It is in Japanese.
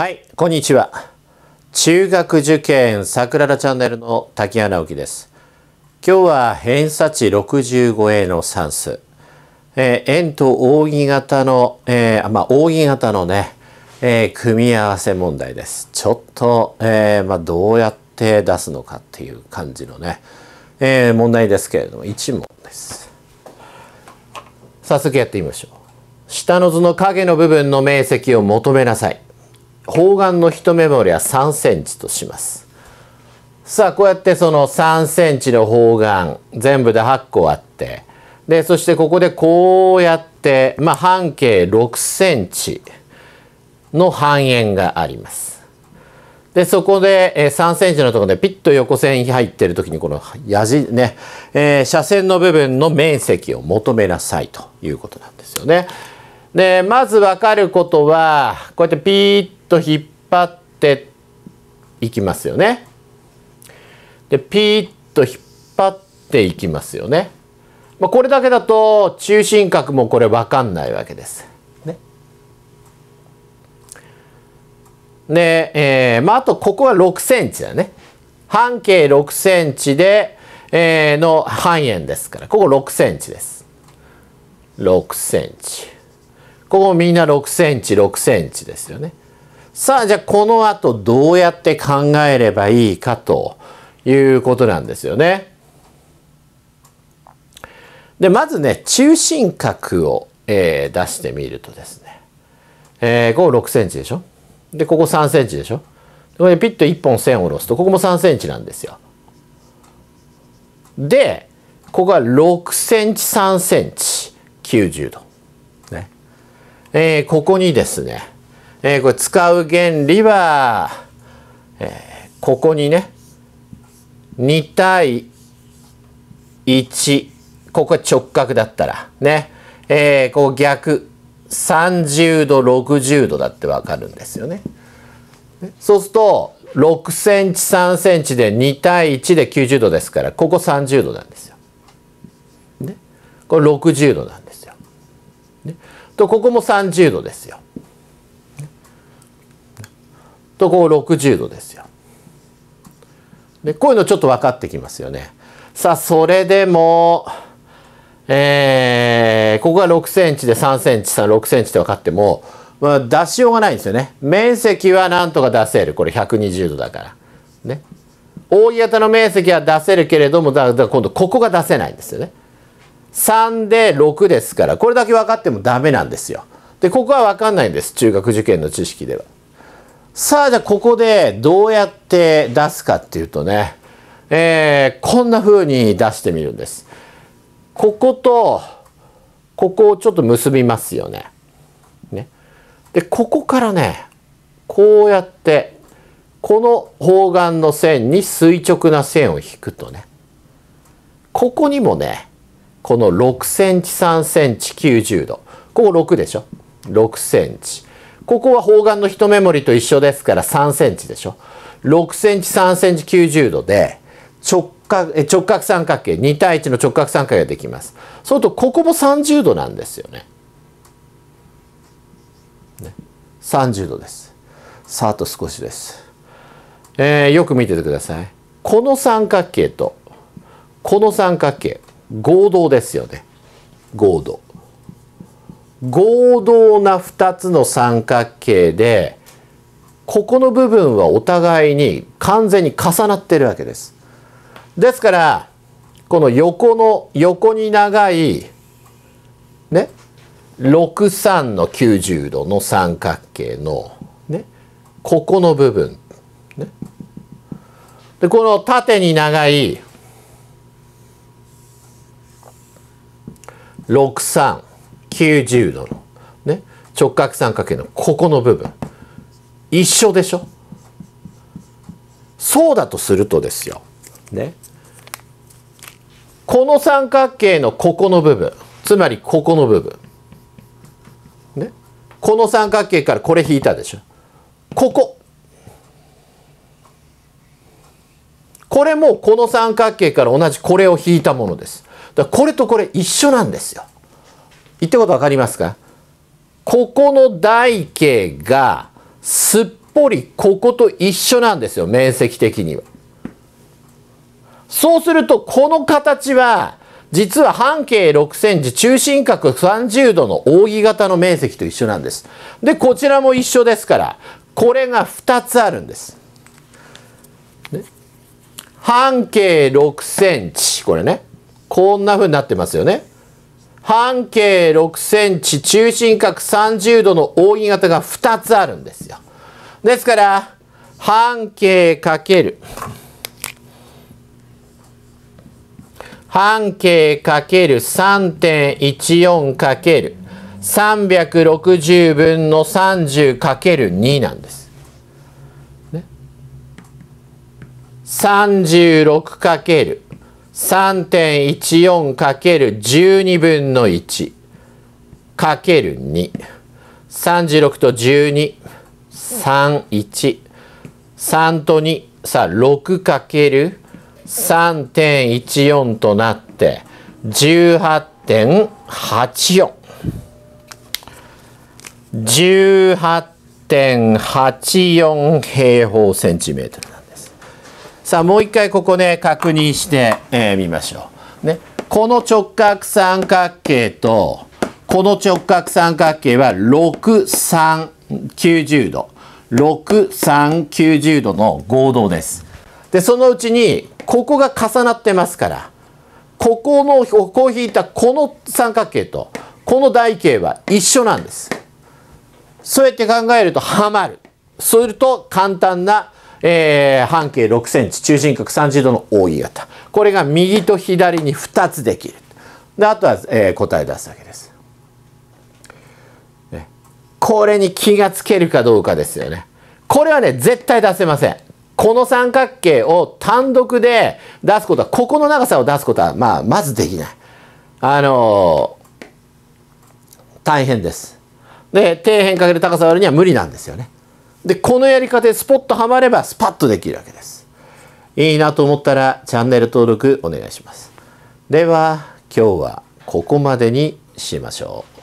はい、こんにちは。中学受験桜田チャンネルの滝穴沖です。今日は偏差値 65A の算数。えー、円と扇形の、えー、まあ、扇形のね、えー、組み合わせ問題です。ちょっと、えー、まあ、どうやって出すのかっていう感じのね、え問題ですけれども、1問です。早速やってみましょう。下の図の影の部分の面積を求めなさい。方眼の一目盛りは3センチとします。さあこうやってその3センチの方眼全部で8個あってでそしてここでこうやってまあ半径6センチの半円があります。でそこで3センチのところでピッと横線に入っている時にこのやじね、えー、斜線の部分の面積を求めなさいということなんですよね。でまず分かることはこうやってピッと引っ張っていきますよね。でピーッと引っ張っていきますよね。まあ、これだけだと中心角もこれ分かんないわけです。ね。で、えー、まああとここは6センチだね。半径6センチで、えー、の半円ですから、ここ6センチです。6センチ。ここみんな6センチ、6センチですよね。さあじゃあこの後どうやって考えればいいかということなんですよね。でまずね中心角を、えー、出してみるとですね、えー、ここ6センチでしょでここ3センチでしょこれピッと1本線を下ろすとここも3センチなんですよ。でここは6センチ3センチ90度。ねえー、ここにですねえー、これ使う原理は、えー、ここにね2対1ここ直角だったらね、えー、こう逆30度60度だって分かるんですよね。そうすると6センチ3センチで2対1で90度ですからここ30度なんですよ。ね、これ60度なんですよ。ね、とここも30度ですよ。とこう60度ですよ。でこういうのちょっと分かってきますよね。さあそれでも、えー、ここが6センチで3センチ36センチって分かっても、まあ、出しようがないんですよね。面積はなんとか出せるこれ120度だから。ね。大形の面積は出せるけれどもだから今度ここが出せないんですよね。3で6ですからこれだけ分かってもダメなんですよ。でここは分かんないんです中学受験の知識では。さあじゃあここでどうやって出すかっていうとね、えー、こんな風に出してみるんです。こことここをちょっと結びますよね。ねでここからねこうやってこの方眼の線に垂直な線を引くとねここにもねこの6センチ3センチ90度ここ6でしょ6センチここは方眼の一目盛りと一緒ですから3センチでしょ。6センチ、3センチ、90度で直角、直角三角形、2対1の直角三角形ができます。そうすると、ここも30度なんですよね。ね30度です。さあと少しです。えー、よく見ててください。この三角形と、この三角形、合同ですよね。合同。合同な2つの三角形でここの部分はお互いに完全に重なってるわけです。ですからこの横の横に長いね63の90度の三角形のねここの部分、ね、でこの縦に長い63 90度の、ね、直角三角形のここの部分一緒でしょそうだとするとですよ、ね、この三角形のここの部分つまりここの部分、ね、この三角形からこれ引いたでしょこここれもこの三角形から同じこれを引いたものですだからこれとこれ一緒なんですよ言ってこと分かりますかここの台形がすっぽりここと一緒なんですよ面積的には。そうするとこの形は実は半径6センチ中心角30度の扇形の面積と一緒なんです。でこちらも一緒ですからこれが2つあるんです。ね、半径6センチこれねこんなふうになってますよね。半径6センチ、中心角30度の扇形が2つあるんですよ。ですから、半径かける半径かける3.14かける360分の30かける2なんです。ね、36かける 3.14×12 分の1 × 2 36と1231と2さあ6 × 3.14となって18.84 18.84平方センチメートル。さあもう一回ここね確認してみ、えー、ましょう。ね、この直角三角形とこの直角三角形は6390度6390度の合同です。でそのうちにここが重なってますからここのここを引いたこの三角形とこの台形は一緒なんです。そうやって考えるとはまる。すると簡単なえー、半径6センチ、中心角30度の o 型。これが右と左に2つできる。で、あとは、えー、答え出すだけです、ね。これに気がつけるかどうかですよね。これはね、絶対出せません。この三角形を単独で出すことは、ここの長さを出すことは、まあ、まずできない。あのー、大変です。で、底辺かける高さ割るには無理なんですよね。で、このやり方でスポッとはまればスパッとできるわけです。いいなと思ったらチャンネル登録お願いします。では、今日はここまでにしましょう。